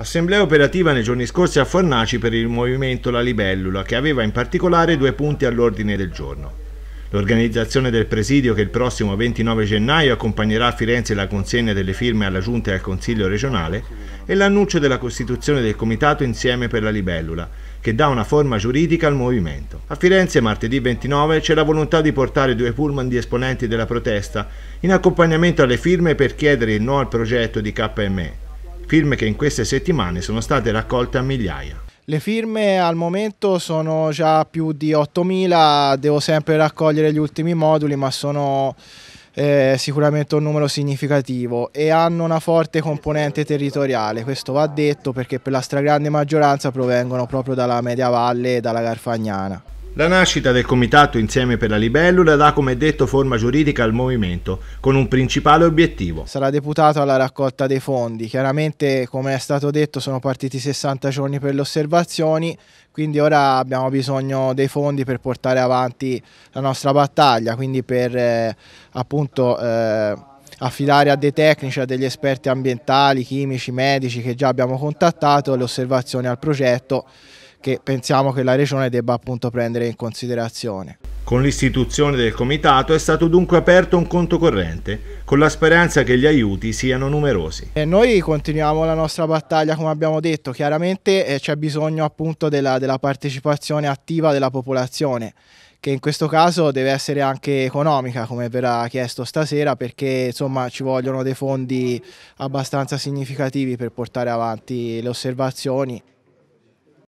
Assemblea operativa nei giorni scorsi a Fornaci per il movimento La Libellula, che aveva in particolare due punti all'ordine del giorno. L'organizzazione del presidio che il prossimo 29 gennaio accompagnerà a Firenze la consegna delle firme alla Giunta e al Consiglio regionale e l'annuncio della costituzione del Comitato Insieme per la Libellula, che dà una forma giuridica al movimento. A Firenze martedì 29 c'è la volontà di portare due pullman di esponenti della protesta in accompagnamento alle firme per chiedere il no al progetto di KME firme che in queste settimane sono state raccolte a migliaia. Le firme al momento sono già più di 8.000, devo sempre raccogliere gli ultimi moduli, ma sono eh, sicuramente un numero significativo e hanno una forte componente territoriale, questo va detto perché per la stragrande maggioranza provengono proprio dalla Media Valle e dalla Garfagnana. La nascita del Comitato Insieme per la Libellula dà come detto forma giuridica al movimento, con un principale obiettivo. Sarà deputato alla raccolta dei fondi. Chiaramente, come è stato detto, sono partiti 60 giorni per le osservazioni, quindi ora abbiamo bisogno dei fondi per portare avanti la nostra battaglia, quindi per eh, appunto... Eh, affidare a dei tecnici, a degli esperti ambientali, chimici, medici che già abbiamo contattato le osservazioni al progetto che pensiamo che la regione debba appunto prendere in considerazione. Con l'istituzione del comitato è stato dunque aperto un conto corrente, con la speranza che gli aiuti siano numerosi. E noi continuiamo la nostra battaglia, come abbiamo detto, chiaramente eh, c'è bisogno appunto della, della partecipazione attiva della popolazione che in questo caso deve essere anche economica come verrà chiesto stasera perché insomma ci vogliono dei fondi abbastanza significativi per portare avanti le osservazioni.